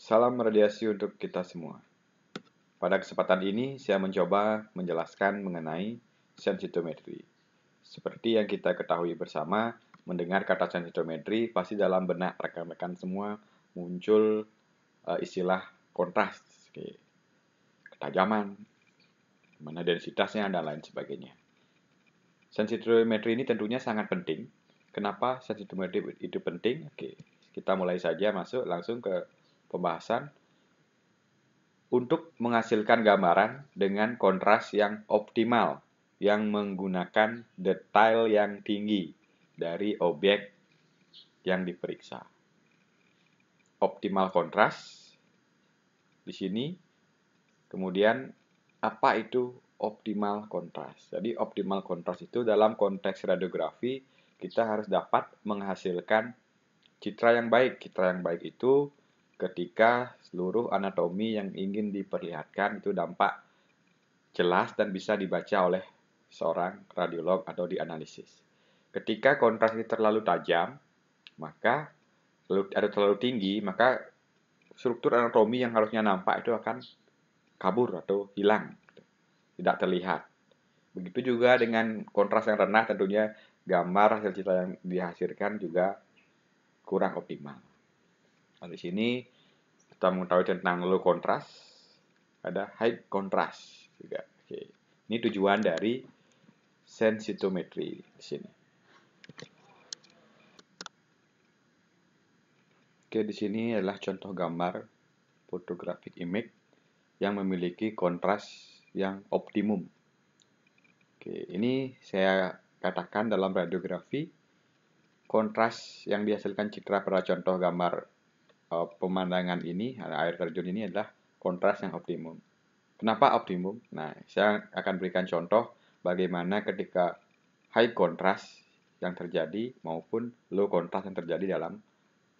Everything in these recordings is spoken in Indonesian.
Salam radiasi untuk kita semua. Pada kesempatan ini, saya mencoba menjelaskan mengenai sensitometri. Seperti yang kita ketahui bersama, mendengar kata sensitometri pasti dalam benak rekan-rekan semua muncul uh, istilah kontras, ketajaman, mana densitasnya dan lain sebagainya. Sensitometri ini tentunya sangat penting. Kenapa sensitometri itu penting? Oke, kita mulai saja masuk langsung ke pembahasan untuk menghasilkan gambaran dengan kontras yang optimal yang menggunakan detail yang tinggi dari objek yang diperiksa. Optimal kontras di sini kemudian apa itu optimal kontras? Jadi optimal kontras itu dalam konteks radiografi kita harus dapat menghasilkan citra yang baik. Citra yang baik itu ketika seluruh anatomi yang ingin diperlihatkan itu dampak jelas dan bisa dibaca oleh seorang radiolog atau dianalisis. Ketika kontras ini terlalu tajam, maka atau terlalu tinggi, maka struktur anatomi yang harusnya nampak itu akan kabur atau hilang, gitu. tidak terlihat. Begitu juga dengan kontras yang rendah, tentunya gambar hasil cita yang dihasilkan juga kurang optimal. Nah, di sini kita mengetahui tentang low contrast, ada high contrast juga. Oke. Ini tujuan dari sensitometri di sini. Oke, di sini adalah contoh gambar photographic image yang memiliki kontras yang optimum. Oke, ini saya katakan dalam radiografi kontras yang dihasilkan citra pada contoh gambar uh, pemandangan ini eh, air terjun ini adalah kontras yang optimum. Kenapa optimum? Nah, saya akan berikan contoh bagaimana ketika high contrast yang terjadi maupun low contrast yang terjadi dalam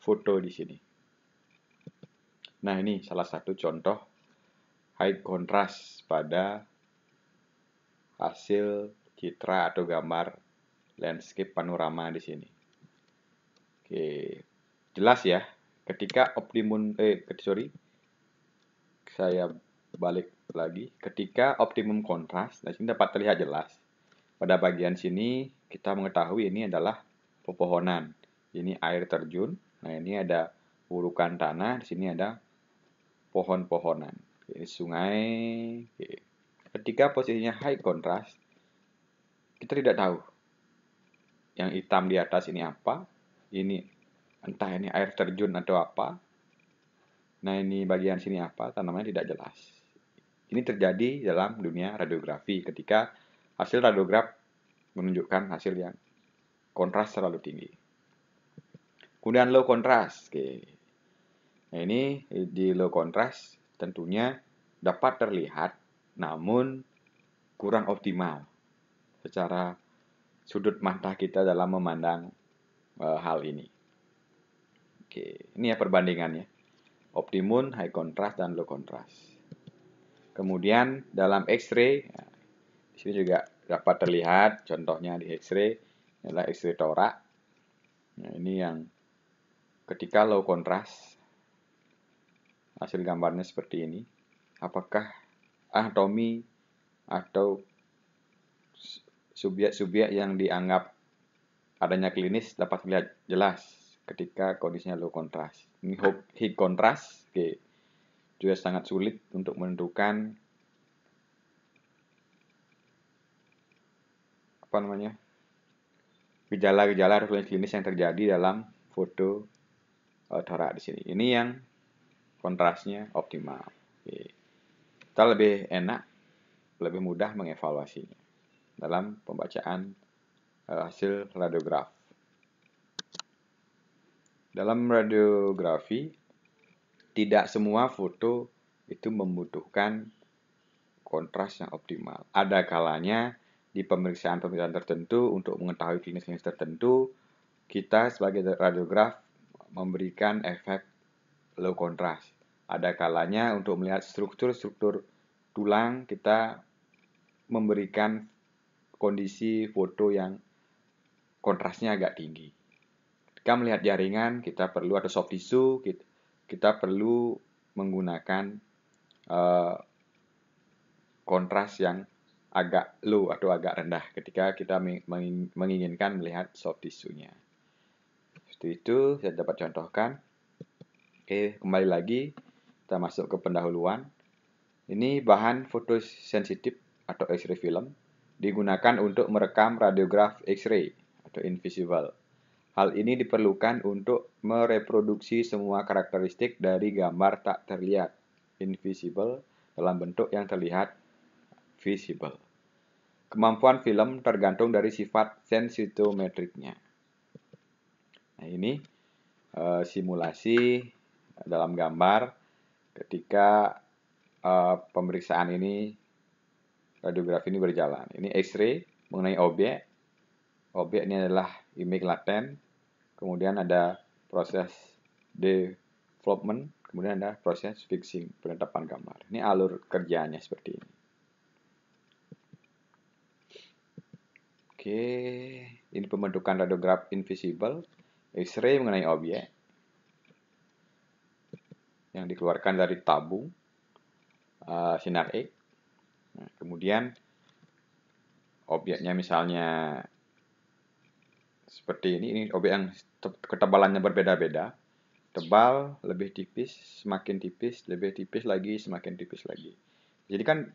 foto di sini. Nah, ini salah satu contoh high contrast pada hasil citra atau gambar landscape panorama di sini. Oke, jelas ya ketika optimum eh sorry saya balik lagi ketika optimum kontras nah sini dapat terlihat jelas pada bagian sini kita mengetahui ini adalah pepohonan ini air terjun nah ini ada urukan tanah di sini ada pohon-pohonan ini sungai Oke. ketika posisinya high kontras kita tidak tahu yang hitam di atas ini apa ini entah ini air terjun atau apa. Nah ini bagian sini apa, tanamannya tidak jelas. Ini terjadi dalam dunia radiografi ketika hasil radiograf menunjukkan hasil yang kontras terlalu tinggi. Kemudian low contrast. Oke. Nah, ini di low contrast tentunya dapat terlihat namun kurang optimal secara sudut mata kita dalam memandang uh, hal ini. Oke, ini ya perbandingannya. Optimum, high contrast, dan low contrast. Kemudian dalam X-ray, ya, di sini juga dapat terlihat contohnya di X-ray adalah X-ray torak. Nah, ini yang ketika low contrast, hasil gambarnya seperti ini. Apakah anatomi atau subyek-subyek yang dianggap adanya klinis dapat dilihat jelas ketika kondisinya low contrast. Ini high contrast okay, juga sangat sulit untuk menentukan apa namanya gejala-gejala refleks klinis yang terjadi dalam foto uh, torak di sini. Ini yang kontrasnya optimal. Oke. Kita lebih enak, lebih mudah mengevaluasinya dalam pembacaan uh, hasil radiograf. Dalam radiografi, tidak semua foto itu membutuhkan kontras yang optimal. Ada kalanya di pemeriksaan-pemeriksaan tertentu untuk mengetahui klinis-klinis tertentu, kita sebagai radiograf memberikan efek low kontras. Ada kalanya untuk melihat struktur-struktur tulang kita memberikan kondisi foto yang kontrasnya agak tinggi. Ketika melihat jaringan, kita perlu ada soft tissue, kita, kita perlu menggunakan uh, kontras yang agak low atau agak rendah ketika kita menginginkan melihat soft tissue-nya. Seperti itu saya dapat contohkan. Oke, kembali lagi kita masuk ke pendahuluan. Ini bahan fotosensitif atau X-ray film digunakan untuk merekam radiograf X-ray atau invisible. Hal ini diperlukan untuk mereproduksi semua karakteristik dari gambar tak terlihat (invisible) dalam bentuk yang terlihat (visible). Kemampuan film tergantung dari sifat sensitometriknya. Nah, ini e, simulasi dalam gambar ketika e, pemeriksaan ini radiografi ini berjalan. Ini X-ray mengenai objek Objek ini adalah image laten, kemudian ada proses development, kemudian ada proses fixing, penetapan gambar. Ini alur kerjanya seperti ini. Oke, ini pembentukan radiograf invisible, X-ray mengenai objek yang dikeluarkan dari tabung uh, sinar X. Nah, kemudian objeknya misalnya seperti ini. Ini obyek yang ketebalannya berbeda-beda. Tebal, lebih tipis, semakin tipis, lebih tipis lagi, semakin tipis lagi. Jadi kan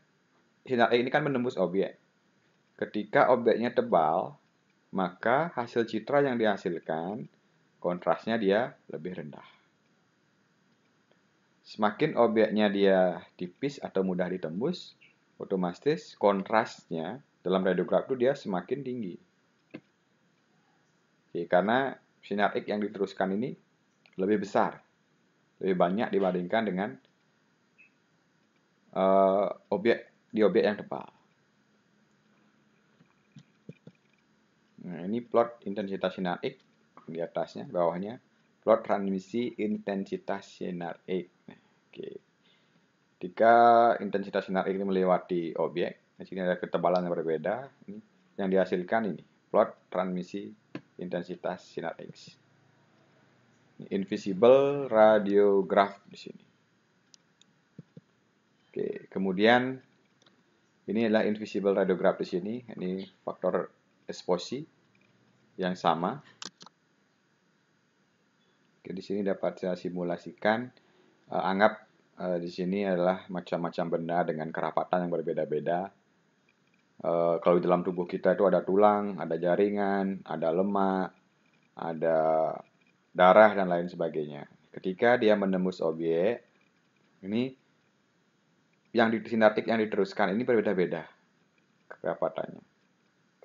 sinar E ini kan menembus obyek Ketika obyeknya tebal, maka hasil citra yang dihasilkan kontrasnya dia lebih rendah. Semakin obyeknya dia tipis atau mudah ditembus, otomatis kontrasnya dalam radiograf itu dia semakin tinggi. Oke, karena sinar X yang diteruskan ini lebih besar, lebih banyak dibandingkan dengan uh, objek di objek yang tebal. Nah, ini plot intensitas sinar X di atasnya, bawahnya plot transmisi intensitas sinar X. Nah, oke. Jika intensitas sinar X ini melewati objek, di sini ada ketebalan yang berbeda, ini yang dihasilkan ini plot transmisi intensitas sinar X. Ini Invisible radiograph di sini. Oke, kemudian ini adalah invisible radiograph di sini. Ini faktor eksposi yang sama. Oke, di sini dapat saya simulasikan. Uh, anggap uh, di sini adalah macam-macam benda dengan kerapatan yang berbeda-beda. Eh, kalau di dalam tubuh kita itu ada tulang, ada jaringan, ada lemak, ada darah dan lain sebagainya. Ketika dia menembus objek, ini yang di sinartik yang diteruskan ini berbeda-beda kerapatannya.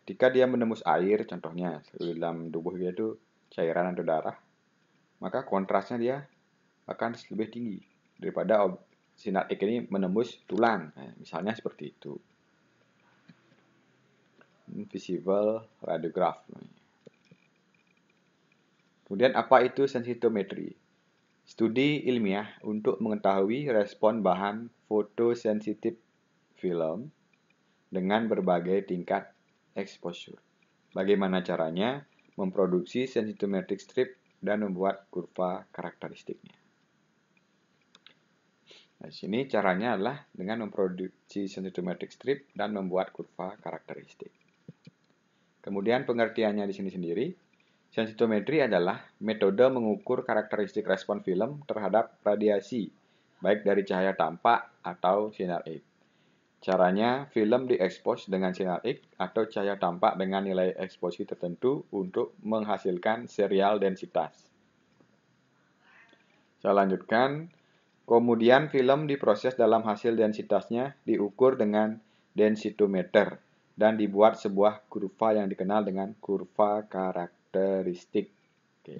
Ketika dia menembus air, contohnya di dalam tubuh dia itu cairan atau darah, maka kontrasnya dia akan lebih tinggi daripada sinartik ini menembus tulang, nah, misalnya seperti itu visible radiograph. Kemudian apa itu sensitometri? Studi ilmiah untuk mengetahui respon bahan fotosensitif film dengan berbagai tingkat exposure. Bagaimana caranya memproduksi sensitometric strip dan membuat kurva karakteristiknya. Nah, sini caranya adalah dengan memproduksi sensitometric strip dan membuat kurva karakteristik. Kemudian pengertiannya di sini sendiri. Sensitometri adalah metode mengukur karakteristik respon film terhadap radiasi, baik dari cahaya tampak atau sinar X. Caranya, film diekspos dengan sinar X atau cahaya tampak dengan nilai eksposisi tertentu untuk menghasilkan serial densitas. Saya lanjutkan. Kemudian film diproses dalam hasil densitasnya diukur dengan densitometer dan dibuat sebuah kurva yang dikenal dengan kurva karakteristik. Oke.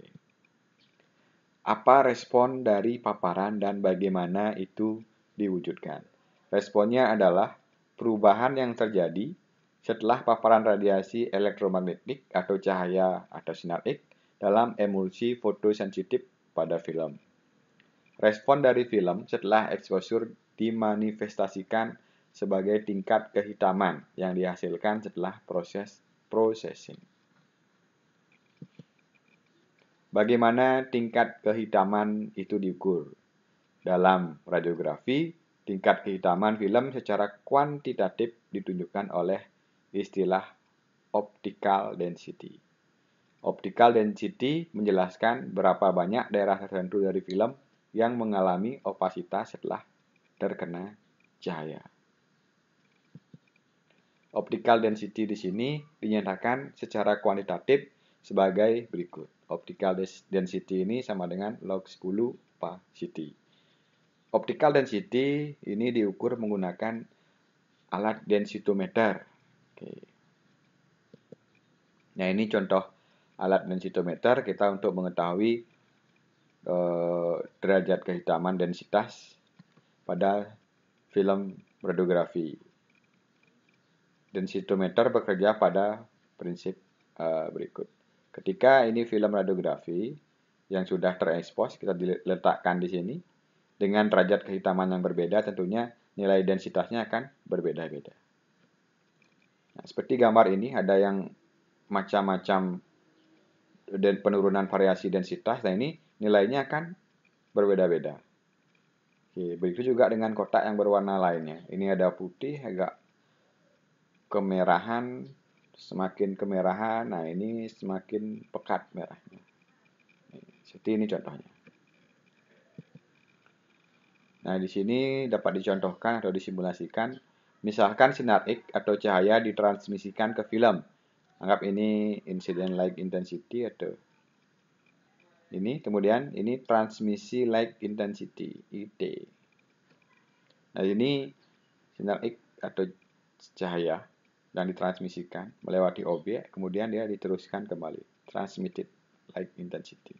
Apa respon dari paparan dan bagaimana itu diwujudkan? Responnya adalah perubahan yang terjadi setelah paparan radiasi elektromagnetik atau cahaya atau sinar X dalam emulsi fotosensitif pada film. Respon dari film setelah eksposur dimanifestasikan sebagai tingkat kehitaman yang dihasilkan setelah proses processing. Bagaimana tingkat kehitaman itu diukur? Dalam radiografi, tingkat kehitaman film secara kuantitatif ditunjukkan oleh istilah optical density. Optical density menjelaskan berapa banyak daerah tertentu dari film yang mengalami opasitas setelah terkena cahaya. Optical density di sini dinyatakan secara kuantitatif sebagai berikut. Optical density ini sama dengan log 10 opacity. Optical density ini diukur menggunakan alat densitometer. Oke. Nah, ini contoh alat densitometer kita untuk mengetahui eh, derajat kehitaman densitas pada film radiografi densitometer bekerja pada prinsip uh, berikut. Ketika ini film radiografi yang sudah terekspos, kita diletakkan di sini. Dengan derajat kehitaman yang berbeda, tentunya nilai densitasnya akan berbeda-beda. Nah, seperti gambar ini, ada yang macam-macam dan penurunan variasi densitas. Nah, ini nilainya akan berbeda-beda. Oke, begitu juga dengan kotak yang berwarna lainnya. Ini ada putih agak kemerahan, semakin kemerahan, nah ini semakin pekat merahnya. jadi ini contohnya. Nah, di sini dapat dicontohkan atau disimulasikan, misalkan sinar X atau cahaya ditransmisikan ke film. Anggap ini incident light intensity atau ini, kemudian ini transmisi light intensity, IT. Nah, ini sinar X atau cahaya dan ditransmisikan melewati objek, kemudian dia diteruskan kembali. Transmitted light intensity.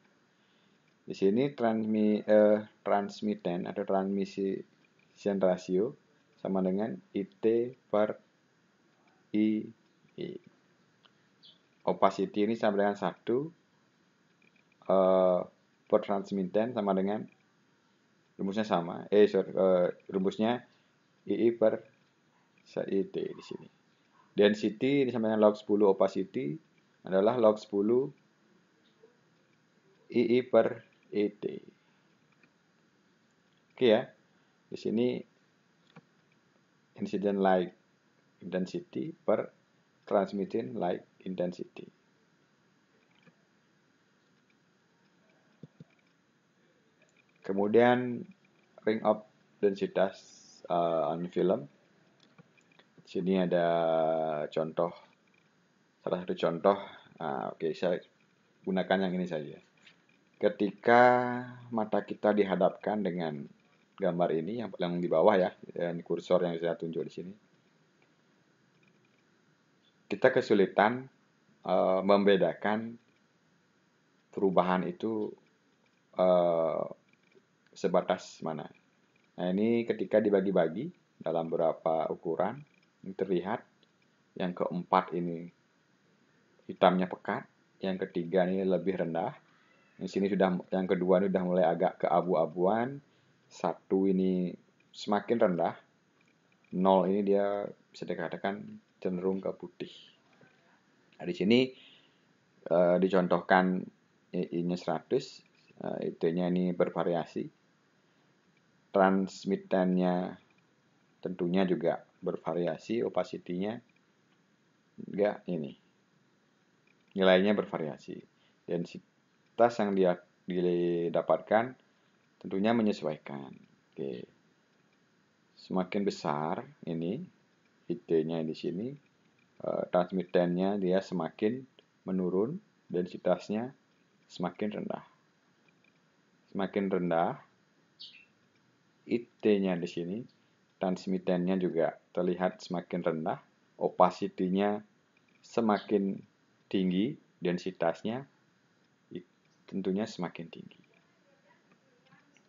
Di sini transmi, eh, transmitten atau transmission ratio sama dengan IT per I, e. Opacity ini sama dengan 1 eh, per transmitten sama dengan rumusnya sama. Eh sorry, eh, rumusnya II e per IT di sini. Density ini sama dengan log 10 opacity adalah log 10 II per ET. Oke ya. Di sini incident light intensity per transmitting light intensity. Kemudian ring of densitas uh, on film sini ada contoh salah satu contoh nah, oke okay, saya gunakan yang ini saja ketika mata kita dihadapkan dengan gambar ini yang yang di bawah ya dan kursor yang saya tunjuk di sini kita kesulitan uh, membedakan perubahan itu uh, sebatas mana nah ini ketika dibagi-bagi dalam beberapa ukuran ini terlihat. Yang keempat ini hitamnya pekat. Yang ketiga ini lebih rendah. Di sini sudah yang kedua ini sudah mulai agak keabu-abuan. Satu ini semakin rendah. Nol ini dia bisa dikatakan cenderung ke putih. Nah, di sini e, dicontohkan ini 100, e, eh, itunya ini bervariasi. Transmitannya tentunya juga bervariasi, opacity-nya enggak ini. Nilainya bervariasi. Densitas yang dia didapatkan tentunya menyesuaikan. Oke. Semakin besar ini IT-nya di sini uh, dia semakin menurun, densitasnya semakin rendah. Semakin rendah IT-nya di sini, transmitennya juga terlihat semakin rendah, opacity-nya semakin tinggi, densitasnya tentunya semakin tinggi.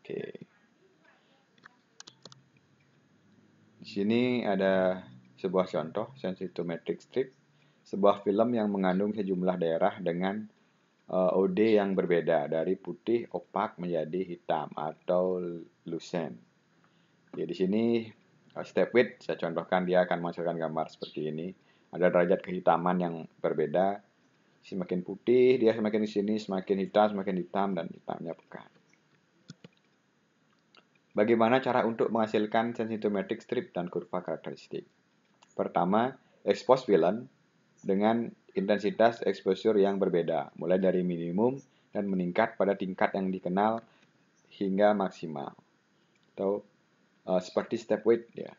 Oke. Di sini ada sebuah contoh sensitometric strip, sebuah film yang mengandung sejumlah daerah dengan eh, OD yang berbeda dari putih opak menjadi hitam atau lusen. Jadi di sini step width saya contohkan dia akan menghasilkan gambar seperti ini ada derajat kehitaman yang berbeda semakin putih dia semakin di sini semakin hitam semakin hitam dan hitamnya pekat bagaimana cara untuk menghasilkan sensitometric strip dan kurva karakteristik pertama expose villain dengan intensitas exposure yang berbeda mulai dari minimum dan meningkat pada tingkat yang dikenal hingga maksimal atau Eh, seperti step weight ya.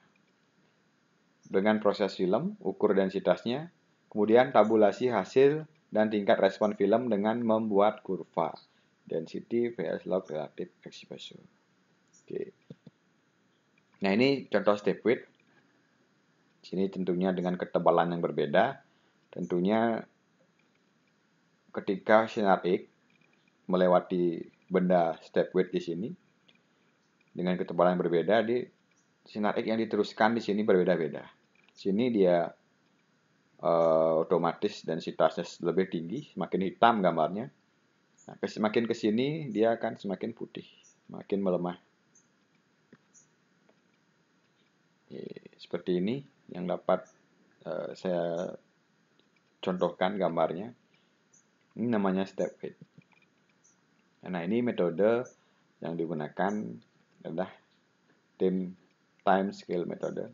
Dengan proses film, ukur densitasnya, kemudian tabulasi hasil dan tingkat respon film dengan membuat kurva density vs log relative exposure. Oke. Nah, ini contoh step width. Sini tentunya dengan ketebalan yang berbeda. Tentunya ketika sinar X melewati benda step width di sini, dengan ketebalan yang berbeda di sinar X yang diteruskan di sini berbeda-beda. Sini dia uh, otomatis densitasnya lebih tinggi, semakin hitam gambarnya. Nah, semakin ke sini dia akan semakin putih, semakin melemah. Oke, seperti ini yang dapat uh, saya contohkan gambarnya. Ini namanya step height. Nah, ini metode yang digunakan adalah tim time scale metode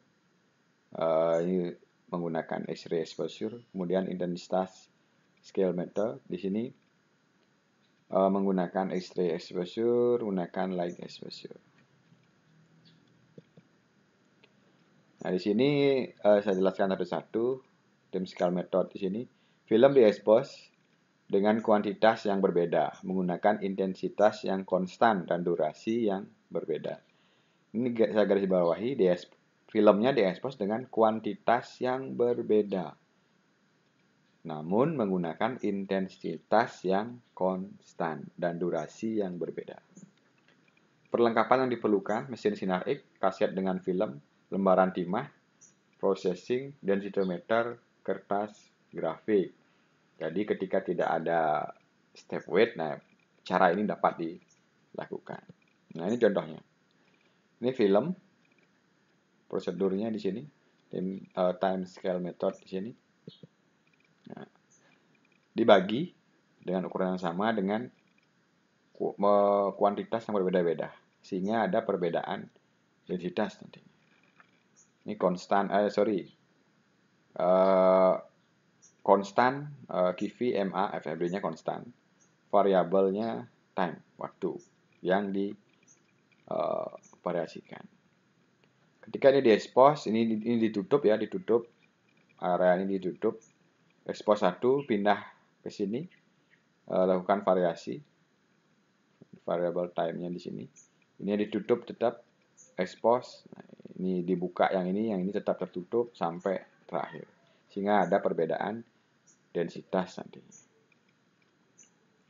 uh, eh, ini menggunakan X-ray exposure kemudian intensitas scale method di sini uh, menggunakan X-ray exposure menggunakan light exposure nah di sini uh, saya jelaskan satu satu tim scale method di sini film diekspos dengan kuantitas yang berbeda menggunakan intensitas yang konstan dan durasi yang berbeda. Ini saya garis bawahi, di filmnya diekspos dengan kuantitas yang berbeda. Namun menggunakan intensitas yang konstan dan durasi yang berbeda. Perlengkapan yang diperlukan, mesin sinar X, kaset dengan film, lembaran timah, processing, densitometer, kertas, grafik. Jadi ketika tidak ada step weight, nah cara ini dapat dilakukan. Nah, ini contohnya. Ini film. Prosedurnya di sini. Eh, time scale method di sini. Nah, dibagi dengan ukuran yang sama dengan kuantitas yang berbeda-beda. Sehingga ada perbedaan densitas nanti. Ini konstan, eh, sorry. Uh, konstan uh, kivi ma fmb nya konstan variabelnya time waktu yang di Eh, variasikan. Ketika ini di-expose, ini ini ditutup ya, ditutup. Area ini ditutup. Expose satu, pindah ke sini. Uh, lakukan variasi. Variable time-nya di sini. Ini ditutup tetap expose. Nah, ini dibuka yang ini, yang ini tetap tertutup sampai terakhir. Sehingga ada perbedaan densitas nanti.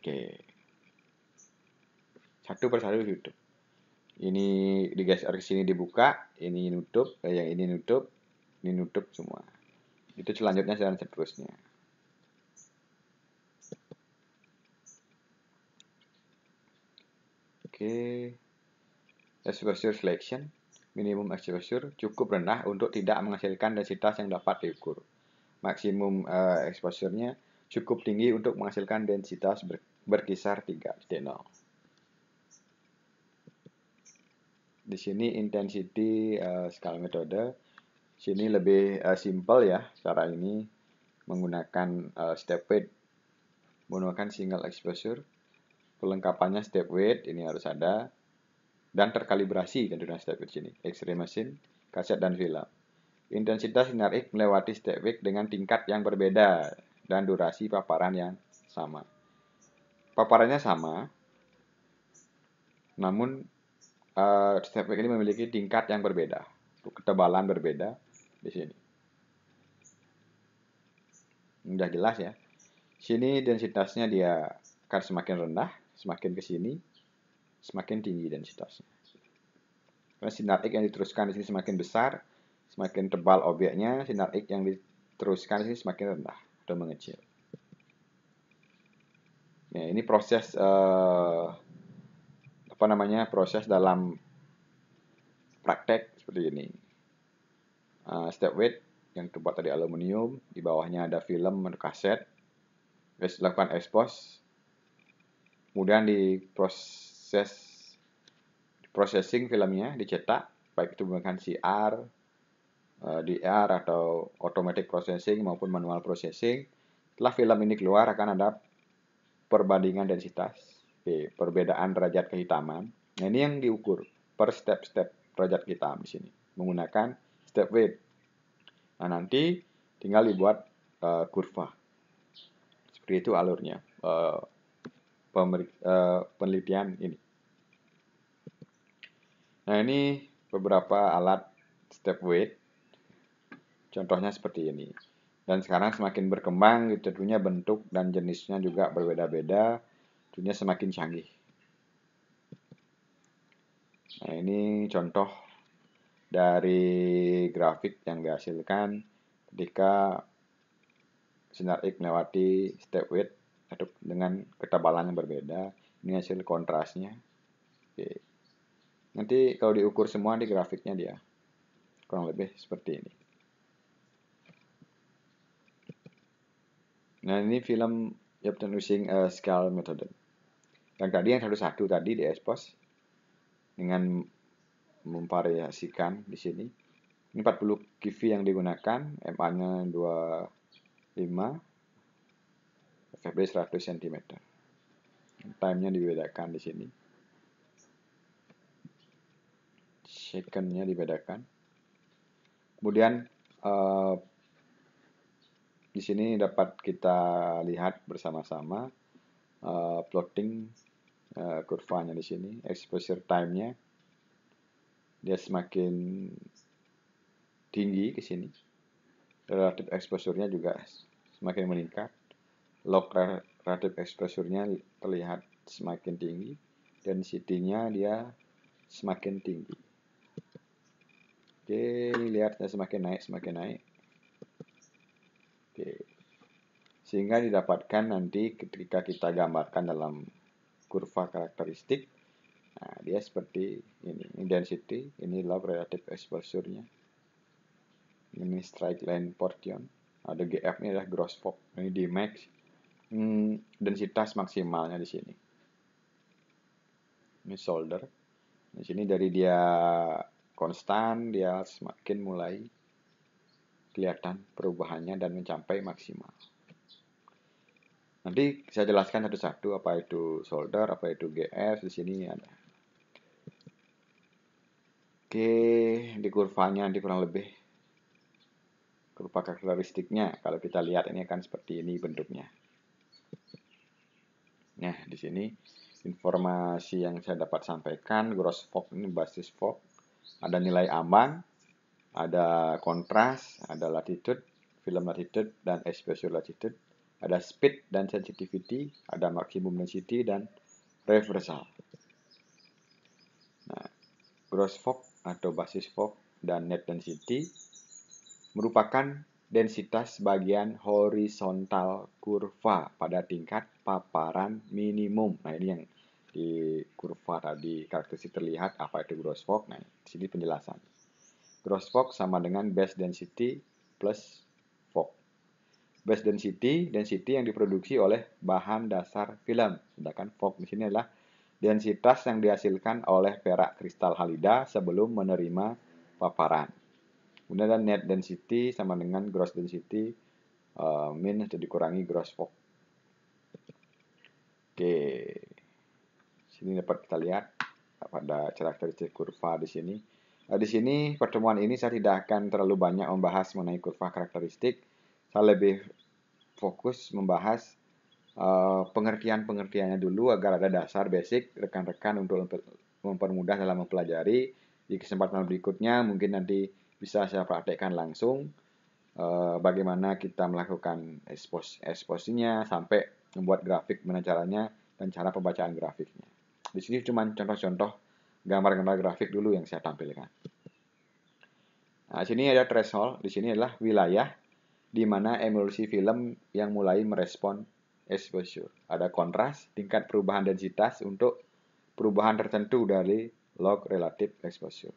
Oke. Satu persatu ditutup ini di digas ke sini dibuka ini nutup eh, yang ini nutup ini nutup semua itu selanjutnya dan seterusnya oke okay. exposure selection minimum exposure cukup rendah untuk tidak menghasilkan densitas yang dapat diukur maksimum uh, exposure-nya cukup tinggi untuk menghasilkan densitas ber berkisar 3 di sini intensity uh, skala metode. Sini lebih uh, simple ya cara ini menggunakan uh, step weight menggunakan single exposure. Kelengkapannya step weight ini harus ada dan terkalibrasi tentunya step weight sini. X-ray mesin, kaset dan film. Intensitas sinar X melewati step weight dengan tingkat yang berbeda dan durasi paparan yang sama. Paparannya sama, namun uh, setiap ini memiliki tingkat yang berbeda, ketebalan berbeda di sini. Sudah jelas ya. Sini densitasnya dia akan semakin rendah, semakin ke sini, semakin tinggi densitasnya. Karena sinar X yang diteruskan di sini semakin besar, semakin tebal obyeknya, sinar X yang diteruskan di sini semakin rendah atau mengecil. Nah, ini proses uh, apa namanya proses dalam praktek seperti ini. Uh, eh, step weight yang terbuat dari aluminium, di bawahnya ada film kaset, terus dilakukan expose, kemudian diproses processing filmnya dicetak, baik itu menggunakan CR, uh, eh, DR atau automatic processing maupun manual processing. Setelah film ini keluar akan ada perbandingan densitas Oke, perbedaan derajat kehitaman. Nah, ini yang diukur per step-step derajat hitam di sini menggunakan step weight. Nah, nanti tinggal dibuat uh, kurva. Seperti itu alurnya uh, uh, penelitian ini. Nah, ini beberapa alat step weight. Contohnya seperti ini. Dan sekarang semakin berkembang, tentunya bentuk dan jenisnya juga berbeda-beda dunia semakin canggih. Nah, ini contoh dari grafik yang dihasilkan ketika sinar X melewati step width atau dengan ketebalan yang berbeda. Ini hasil kontrasnya. Oke. Nanti kalau diukur semua di grafiknya dia kurang lebih seperti ini. Nah, ini film Yapton using a scale method yang tadi yang satu satu tadi di expose dengan memvariasikan di sini ini 40 KV yang digunakan MA nya 25 FFB 100 cm time nya dibedakan di sini second nya dibedakan kemudian uh, di sini dapat kita lihat bersama-sama uh, plotting Eh, kurvanya di sini, exposure time-nya dia semakin tinggi ke sini. Relative exposure-nya juga semakin meningkat. Log relative exposure-nya terlihat semakin tinggi. Density-nya dia semakin tinggi. Oke, lihatnya semakin naik, semakin naik. Oke. Sehingga didapatkan nanti ketika kita gambarkan dalam kurva karakteristik. Nah, dia seperti ini, ini density, ini love relative exposure-nya. Ini strike line portion, ada gf ini adalah gross pop, ini di max, hmm, densitas maksimalnya di sini. Ini solder. Di sini dari dia konstan, dia semakin mulai kelihatan perubahannya dan mencapai maksimal. Nanti saya jelaskan satu-satu apa itu solder, apa itu GF di sini ada. Oke, di kurvanya nanti kurang lebih kurva karakteristiknya kalau kita lihat ini akan seperti ini bentuknya. Nah, di sini informasi yang saya dapat sampaikan gross fog ini basis fog, ada nilai ambang, ada kontras, ada latitude, film latitude dan exposure latitude ada speed dan sensitivity, ada maximum density dan reversal. Nah, gross fog atau basis fog dan net density merupakan densitas bagian horizontal kurva pada tingkat paparan minimum. Nah, ini yang di kurva tadi karakteristik terlihat apa itu gross fog. Nah, di sini penjelasan. Gross fog sama dengan base density plus base density, density yang diproduksi oleh bahan dasar film. Sedangkan fog di sini adalah densitas yang dihasilkan oleh perak kristal halida sebelum menerima paparan. Kemudian net density sama dengan gross density uh, min dikurangi gross fog. Oke, sini dapat kita lihat pada karakteristik kurva di sini. Eh, di sini pertemuan ini saya tidak akan terlalu banyak membahas mengenai kurva karakteristik. Saya lebih fokus membahas eh, pengertian-pengertiannya dulu agar ada dasar basic rekan-rekan untuk mempermudah dalam mempelajari. Di kesempatan berikutnya mungkin nanti bisa saya praktekkan langsung eh, bagaimana kita melakukan ekspos eksposinya sampai membuat grafik mana caranya dan cara pembacaan grafiknya. Di sini cuma contoh-contoh gambar-gambar grafik dulu yang saya tampilkan. Nah, sini ada threshold, di sini adalah wilayah di mana emulsi film yang mulai merespon exposure. Eh, ada kontras, tingkat perubahan densitas untuk perubahan tertentu dari log relative exposure.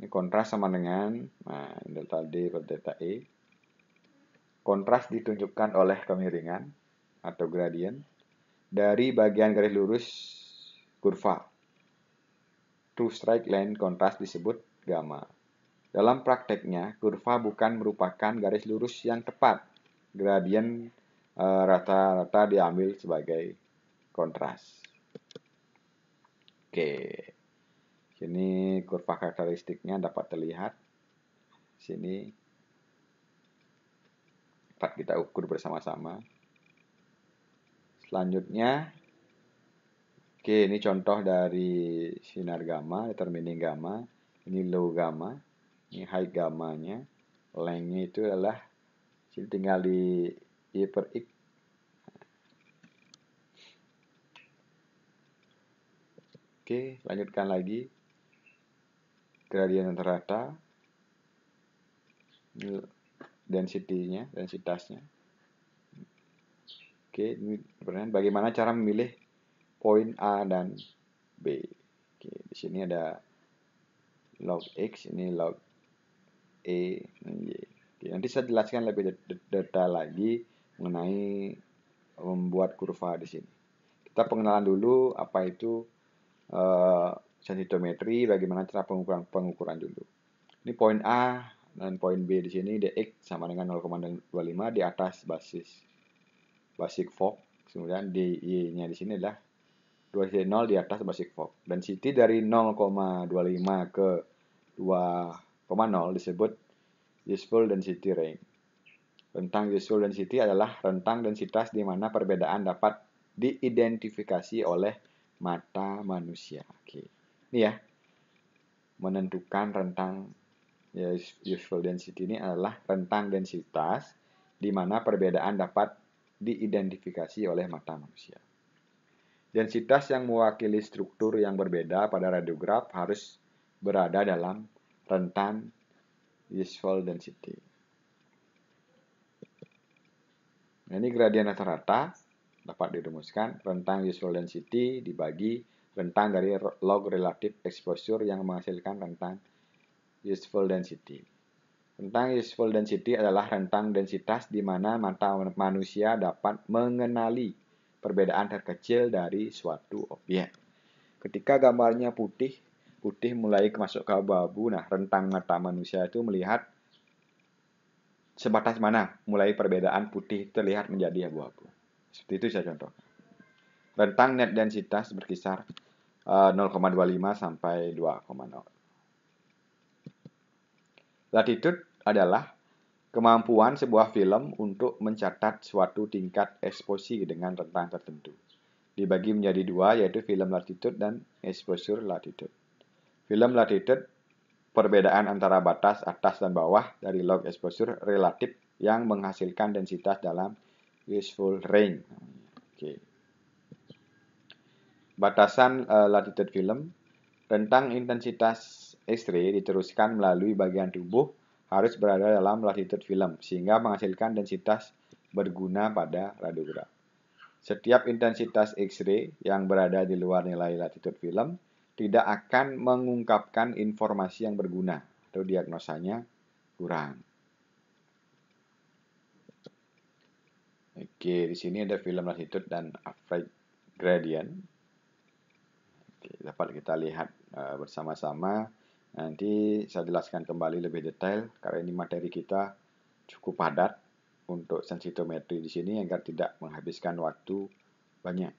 Ini kontras sama dengan nah, delta D per delta E. Kontras ditunjukkan oleh kemiringan atau gradient dari bagian garis lurus kurva. True strike line kontras disebut gamma. Dalam prakteknya, kurva bukan merupakan garis lurus yang tepat. Gradien e, rata-rata e, diambil sebagai kontras. Oke. Sini kurva karakteristiknya dapat terlihat. Sini dapat kita ukur bersama-sama. Selanjutnya Oke, ini contoh dari sinar gamma, determining gamma, ini low gamma ini high gamanya lengthnya itu adalah sini tinggal di y per x oke lanjutkan lagi gradien rata density-nya densitasnya oke ini bagaimana cara memilih poin A dan B oke di sini ada log x ini log E. Nanti saya jelaskan lebih detail lagi mengenai membuat kurva di sini. Kita pengenalan dulu apa itu uh, bagaimana cara pengukuran pengukuran dulu. Ini poin A dan poin B di sini dx sama dengan 0,25 di atas basis basic fog. Kemudian dy-nya di sini adalah 2,0 di atas basic fog dan ct dari 0,25 ke 2 0,0 disebut useful density range. Rentang useful density adalah rentang densitas di mana perbedaan dapat diidentifikasi oleh mata manusia. Oke. Ini ya. Menentukan rentang useful density ini adalah rentang densitas di mana perbedaan dapat diidentifikasi oleh mata manusia. Densitas yang mewakili struktur yang berbeda pada radiograf harus berada dalam rentan, useful density. Nah, ini gradien rata-rata dapat dirumuskan rentang useful density dibagi rentang dari log relatif exposure yang menghasilkan rentang useful density. Rentang useful density adalah rentang densitas di mana mata manusia dapat mengenali perbedaan terkecil dari suatu objek. Ketika gambarnya putih, putih mulai masuk ke abu-abu. Nah, rentang mata manusia itu melihat sebatas mana mulai perbedaan putih terlihat menjadi abu-abu. Seperti itu saya contoh. Rentang net densitas berkisar 0,25 eh, sampai 2,0. Latitude adalah kemampuan sebuah film untuk mencatat suatu tingkat eksposi dengan rentang tertentu. Dibagi menjadi dua, yaitu film latitude dan exposure latitude. Film Latitude, perbedaan antara batas atas dan bawah dari log exposure relatif yang menghasilkan densitas dalam useful range. Oke. Batasan uh, latitude film, rentang intensitas X-ray diteruskan melalui bagian tubuh harus berada dalam latitude film sehingga menghasilkan densitas berguna pada radiograf. Setiap intensitas X-ray yang berada di luar nilai latitude film tidak akan mengungkapkan informasi yang berguna atau diagnosanya kurang. Oke, di sini ada film Latitude dan Afraid Gradient. Oke, dapat kita lihat eh, bersama-sama. Nanti saya jelaskan kembali lebih detail karena ini materi kita cukup padat untuk sensitometri di sini agar tidak menghabiskan waktu banyak.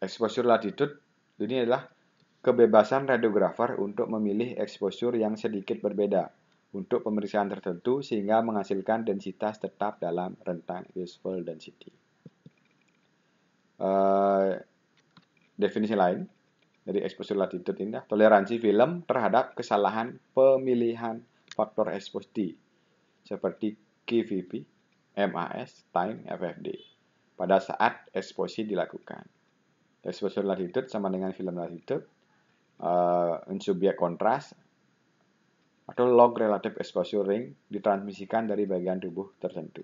Exposure latitude ini adalah kebebasan radiografer untuk memilih eksposur yang sedikit berbeda untuk pemeriksaan tertentu sehingga menghasilkan densitas tetap dalam rentang useful density. Uh, definisi lain dari exposure latitude ini toleransi film terhadap kesalahan pemilihan faktor exposure seperti KVP, MAS, time, FFD pada saat eksposi dilakukan. Exposure latitude sama dengan film latitude in eh, subjek kontras atau log relatif exposure ring ditransmisikan dari bagian tubuh tertentu.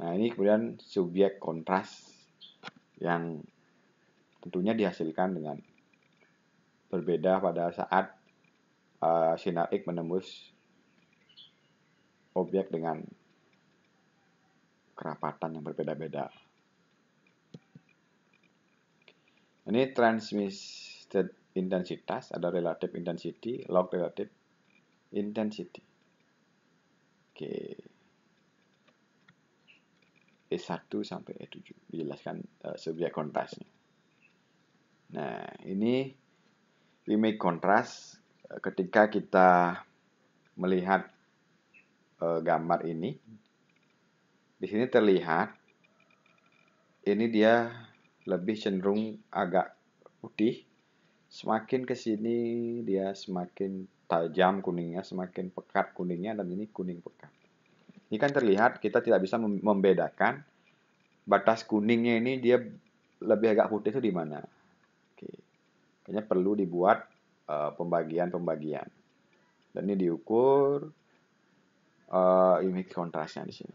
Nah, ini kemudian subjek kontras yang tentunya dihasilkan dengan berbeda pada saat uh, sinar X menembus objek dengan kerapatan yang berbeda-beda. ini transmitted intensitas ada relatif intensity log relatif intensity oke E1 sampai E7 dijelaskan uh, eh, subjek kontrasnya nah ini we make contrast eh, ketika kita melihat uh, gambar ini di sini terlihat ini dia lebih cenderung agak putih. Semakin ke sini dia semakin tajam kuningnya, semakin pekat kuningnya dan ini kuning pekat. Ini kan terlihat kita tidak bisa membedakan batas kuningnya ini dia lebih agak putih itu di mana. Oke. Kayaknya perlu dibuat eh, pembagian-pembagian. Uh, dan ini diukur uh, image kontrasnya di sini.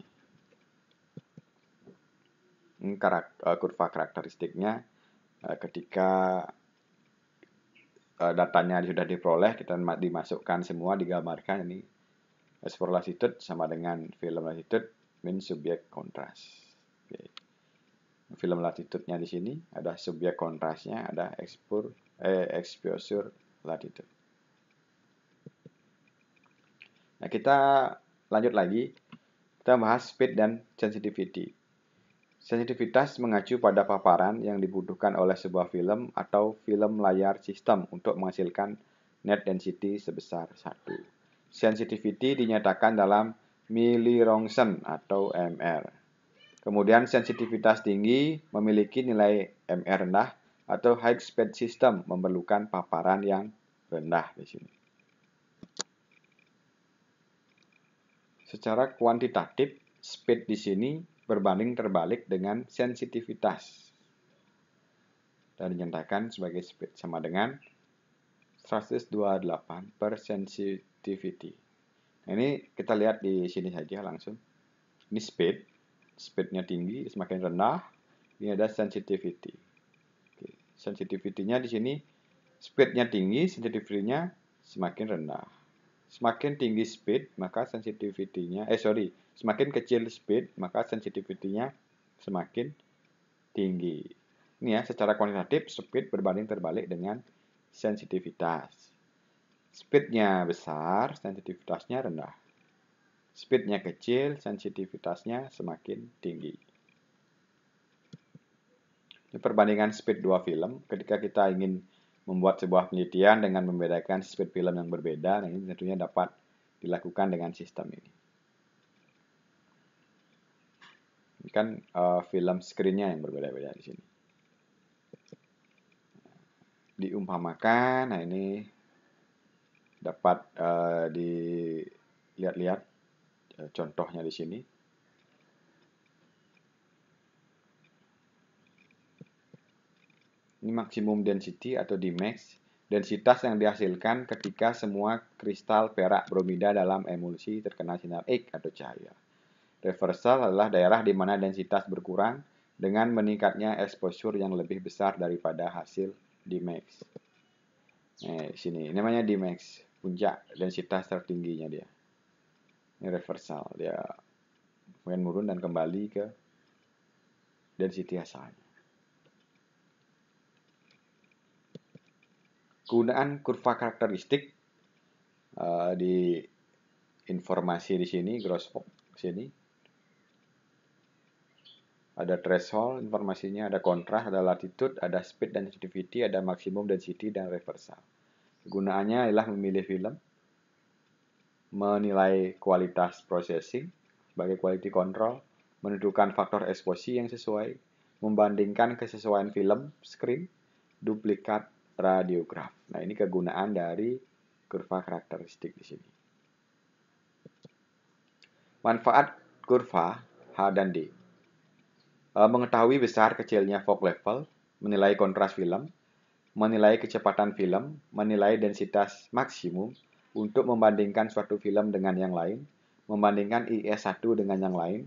Eh, kurva karakteristiknya eh, ketika eh, datanya sudah diperoleh kita dimasukkan semua digambarkan ini explore latitude sama dengan film latitude min subjek kontras okay. film nya di sini ada subjek kontrasnya ada ekspor eh, exposure latitude nah kita lanjut lagi kita bahas speed dan sensitivity Sensitivitas mengacu pada paparan yang dibutuhkan oleh sebuah film atau film layar sistem untuk menghasilkan net density sebesar 1. Sensitivity dinyatakan dalam milirongsen atau MR. Kemudian sensitivitas tinggi memiliki nilai MR rendah atau high speed system memerlukan paparan yang rendah di sini. Secara kuantitatif, speed di sini berbanding terbalik dengan sensitivitas dan dinyatakan sebagai speed sama dengan 128 per sensitivity. Nah, ini kita lihat di sini saja langsung. Ini speed, speednya tinggi, semakin rendah. Ini ada sensitivity. Sensitivity-nya di sini speednya tinggi, sensitivity-nya semakin rendah semakin tinggi speed maka sensitivitinya eh sorry semakin kecil speed maka sensitivitinya semakin tinggi ini ya secara kuantitatif speed berbanding terbalik dengan sensitivitas speednya besar sensitivitasnya rendah speednya kecil sensitivitasnya semakin tinggi ini perbandingan speed dua film ketika kita ingin membuat sebuah penelitian dengan membedakan speed film yang berbeda, nah ini tentunya dapat dilakukan dengan sistem ini. Ini kan uh, film screennya yang berbeda-beda di sini. Diumpamakan, nah ini dapat uh, dilihat-lihat eh, contohnya di sini. ini maksimum density atau di densitas yang dihasilkan ketika semua kristal perak bromida dalam emulsi terkena sinar X atau cahaya. Reversal adalah daerah di mana densitas berkurang dengan meningkatnya exposure yang lebih besar daripada hasil Dmax. Nah, eh, sini ini namanya Dmax, puncak densitas tertingginya dia. Ini reversal, dia kemudian dan kembali ke densitas asalnya. Kegunaan kurva karakteristik uh, di informasi di sini, gross sini. Ada threshold informasinya, ada kontras, ada latitude, ada speed dan sensitivity, ada maksimum density dan reversal. Kegunaannya adalah memilih film, menilai kualitas processing sebagai quality control, menentukan faktor eksposisi yang sesuai, membandingkan kesesuaian film, screen, duplikat, radiograf. Nah, ini kegunaan dari kurva karakteristik di sini. Manfaat kurva H dan D. Eh, mengetahui besar kecilnya fog level, menilai kontras film, menilai kecepatan film, menilai densitas maksimum untuk membandingkan suatu film dengan yang lain, membandingkan IS1 dengan yang lain,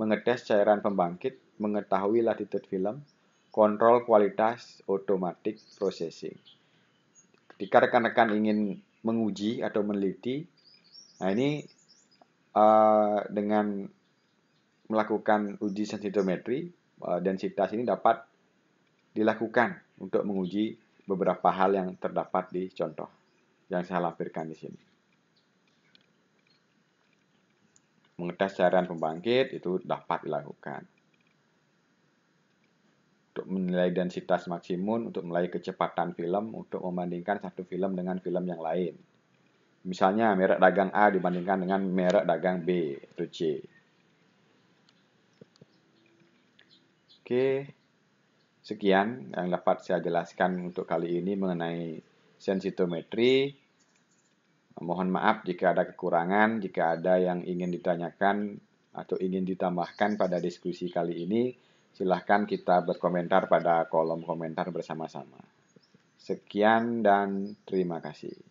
mengetes cairan pembangkit, mengetahui latitude film, kontrol kualitas otomatis processing. Ketika rekan-rekan ingin menguji atau meneliti, nah ini uh, dengan melakukan uji sensitometri uh, densitas ini dapat dilakukan untuk menguji beberapa hal yang terdapat di contoh yang saya lampirkan di sini. Mengetes cairan pembangkit itu dapat dilakukan untuk menilai densitas maksimum, untuk menilai kecepatan film, untuk membandingkan satu film dengan film yang lain. Misalnya merek dagang A dibandingkan dengan merek dagang B atau C. Oke, sekian yang dapat saya jelaskan untuk kali ini mengenai sensitometri. Mohon maaf jika ada kekurangan, jika ada yang ingin ditanyakan atau ingin ditambahkan pada diskusi kali ini Silahkan kita berkomentar pada kolom komentar bersama-sama. Sekian dan terima kasih.